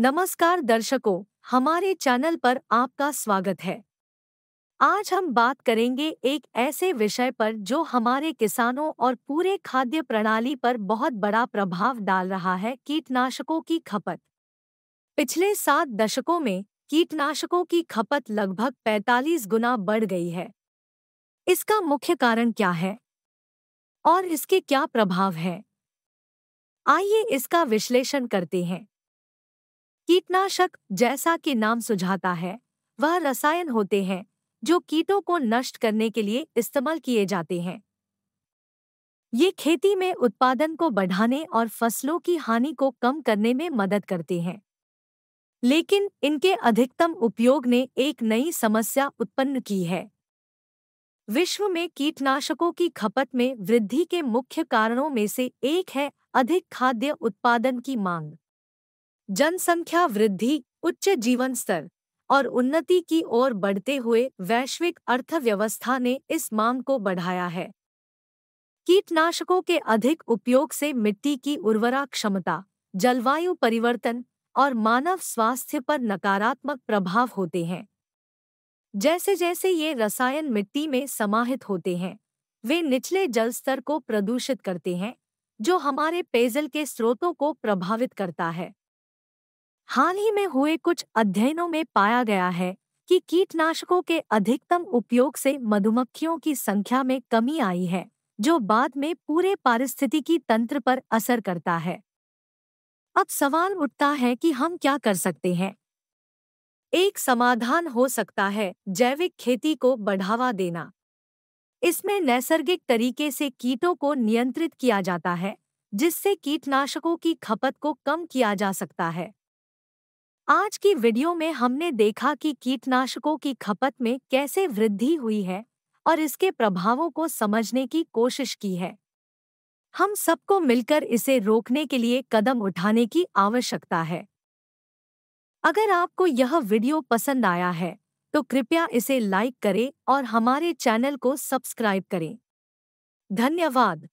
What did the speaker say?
नमस्कार दर्शकों हमारे चैनल पर आपका स्वागत है आज हम बात करेंगे एक ऐसे विषय पर जो हमारे किसानों और पूरे खाद्य प्रणाली पर बहुत बड़ा प्रभाव डाल रहा है कीटनाशकों की खपत पिछले सात दशकों में कीटनाशकों की खपत लगभग 45 गुना बढ़ गई है इसका मुख्य कारण क्या है और इसके क्या प्रभाव हैं आइए इसका विश्लेषण करते हैं कीटनाशक जैसा कि नाम सुझाता है वह रसायन होते हैं जो कीटों को नष्ट करने के लिए इस्तेमाल किए जाते हैं ये खेती में उत्पादन को बढ़ाने और फसलों की हानि को कम करने में मदद करते हैं लेकिन इनके अधिकतम उपयोग ने एक नई समस्या उत्पन्न की है विश्व में कीटनाशकों की खपत में वृद्धि के मुख्य कारणों में से एक है अधिक खाद्य उत्पादन की मांग जनसंख्या वृद्धि उच्च जीवन स्तर और उन्नति की ओर बढ़ते हुए वैश्विक अर्थव्यवस्था ने इस मांग को बढ़ाया है कीटनाशकों के अधिक उपयोग से मिट्टी की उर्वरा क्षमता जलवायु परिवर्तन और मानव स्वास्थ्य पर नकारात्मक प्रभाव होते हैं जैसे जैसे ये रसायन मिट्टी में समाहित होते हैं वे निचले जल स्तर को प्रदूषित करते हैं जो हमारे पेयजल के स्रोतों को प्रभावित करता है हाल ही में हुए कुछ अध्ययनों में पाया गया है कि कीटनाशकों के अधिकतम उपयोग से मधुमक्खियों की संख्या में कमी आई है जो बाद में पूरे पारिस्थितिकी तंत्र पर असर करता है अब सवाल उठता है कि हम क्या कर सकते हैं एक समाधान हो सकता है जैविक खेती को बढ़ावा देना इसमें नैसर्गिक तरीके से कीटों को नियंत्रित किया जाता है जिससे कीटनाशकों की खपत को कम किया जा सकता है आज की वीडियो में हमने देखा कि कीटनाशकों की खपत में कैसे वृद्धि हुई है और इसके प्रभावों को समझने की कोशिश की है हम सबको मिलकर इसे रोकने के लिए कदम उठाने की आवश्यकता है अगर आपको यह वीडियो पसंद आया है तो कृपया इसे लाइक करें और हमारे चैनल को सब्सक्राइब करें धन्यवाद